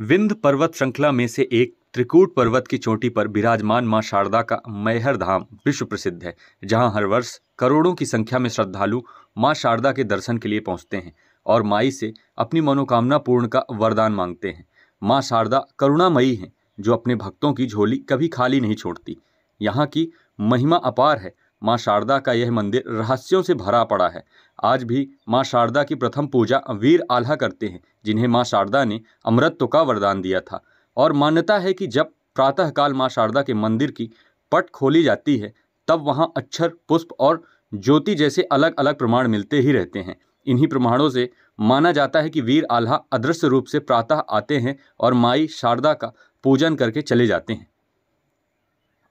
विंध पर्वत श्रृंखला में से एक त्रिकूट पर्वत की चोटी पर विराजमान मां शारदा का मैहर धाम विश्व प्रसिद्ध है जहां हर वर्ष करोड़ों की संख्या में श्रद्धालु मां शारदा के दर्शन के लिए पहुंचते हैं और माई से अपनी मनोकामना पूर्ण का वरदान मांगते हैं मां शारदा करुणामयी हैं जो अपने भक्तों की झोली कभी खाली नहीं छोड़ती यहाँ की महिमा अपार है माँ शारदा का यह मंदिर रहस्यों से भरा पड़ा है आज भी माँ शारदा की प्रथम पूजा वीर आल्हा करते हैं जिन्हें माँ शारदा ने अमृतत्व का वरदान दिया था और मान्यता है कि जब प्रातःकाल माँ शारदा के मंदिर की पट खोली जाती है तब वहाँ अक्षर पुष्प और ज्योति जैसे अलग अलग प्रमाण मिलते ही रहते हैं इन्हीं प्रमाणों से माना जाता है कि वीर आल्हा अदृश्य रूप से प्रातः आते हैं और माई शारदा का पूजन करके चले जाते हैं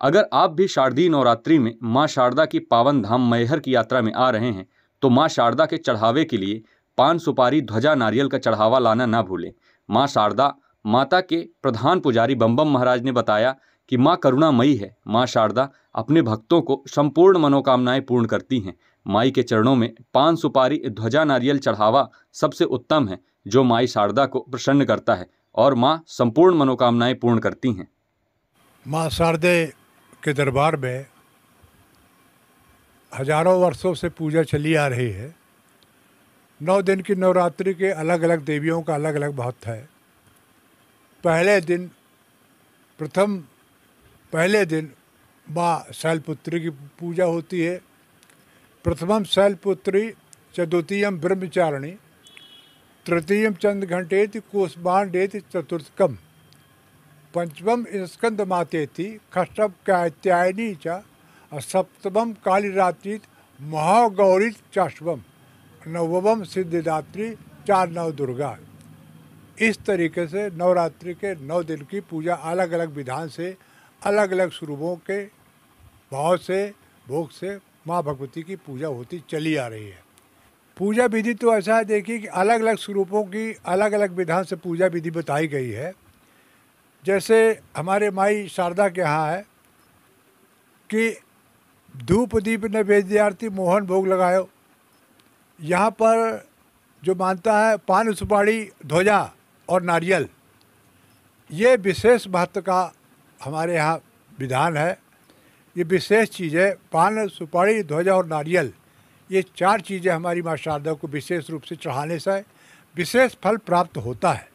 अगर आप भी शारदीय नवरात्रि में माँ शारदा की पावन धाम मैहर की यात्रा में आ रहे हैं तो माँ शारदा के चढ़ावे के लिए पान सुपारी ध्वजा नारियल का चढ़ावा लाना ना भूलें माँ शारदा माता के प्रधान पुजारी बम्बम महाराज ने बताया कि माँ करुणामयी है माँ शारदा अपने भक्तों को संपूर्ण मनोकामनाएं पूर्ण करती हैं माई के चरणों में पान सुपारी ध्वजा नारियल चढ़ावा सबसे उत्तम है जो माई शारदा को प्रसन्न करता है और माँ संपूर्ण मनोकामनाएं पूर्ण करती हैं माँ शारदे के दरबार में हजारों वर्षों से पूजा चली आ रही है नौ दिन की नवरात्रि के अलग अलग देवियों का अलग अलग महत्व है पहले दिन प्रथम पहले दिन माँ शैलपुत्री की पूजा होती है प्रथमम शैलपुत्री चतुर्थीयम ब्रह्मचारिणी तृतीयम चंद्र घंटे कोष कोसबांडेत चतुर्थकम पंचम स्कंद थी कष्टम कायनी च और सप्तम कालीरात्रि महागौरी चाष्टम नवम सिद्धिदात्री चार नव दुर्गा इस तरीके से नवरात्रि के नौ दिन की पूजा अलग अलग विधान से अलग अलग स्वरूपों के भाव से भोग से माँ भगवती की पूजा होती चली आ रही है पूजा विधि तो ऐसा है देखिए कि अलग अलग स्वरूपों की अलग अलग विधान से पूजा विधि बताई गई है जैसे हमारे माई शारदा के यहाँ है कि धूप दीप ने वेद्यार्थी मोहन भोग लगायो यहाँ पर जो मानता है पान सुपाड़ी ध्वजा और नारियल ये विशेष महत्व का हमारे यहाँ विधान है ये विशेष चीज़ें पान सुपाड़ी ध्वजा और नारियल ये चार चीज़ें हमारी माँ शारदा को विशेष रूप से चढ़ाने से विशेष फल प्राप्त होता है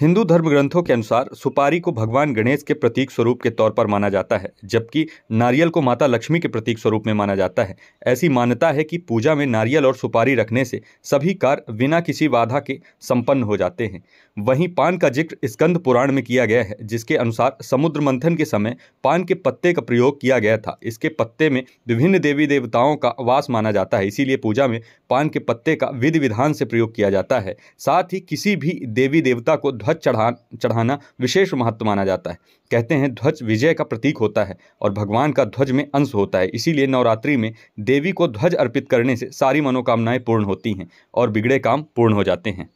हिंदू धर्म ग्रंथों के अनुसार सुपारी को भगवान गणेश के प्रतीक स्वरूप के तौर पर माना जाता है जबकि नारियल को माता लक्ष्मी के प्रतीक स्वरूप में माना जाता है ऐसी मान्यता है कि पूजा में नारियल और सुपारी रखने से सभी कार्य बिना किसी बाधा के संपन्न हो जाते हैं वहीं पान का जिक्र स्कंद पुराण में किया गया है जिसके अनुसार समुद्र मंथन के समय पान के पत्ते का प्रयोग किया गया था इसके पत्ते में विभिन्न देवी देवताओं का वास माना जाता है इसीलिए पूजा में पान के पत्ते का विधि विधान से प्रयोग किया जाता है साथ ही किसी भी देवी देवता को ध्वज चढ़ा चढ़ाना विशेष महत्व माना जाता है कहते हैं ध्वज विजय का प्रतीक होता है और भगवान का ध्वज में अंश होता है इसीलिए नवरात्रि में देवी को ध्वज अर्पित करने से सारी मनोकामनाएं पूर्ण होती हैं और बिगड़े काम पूर्ण हो जाते हैं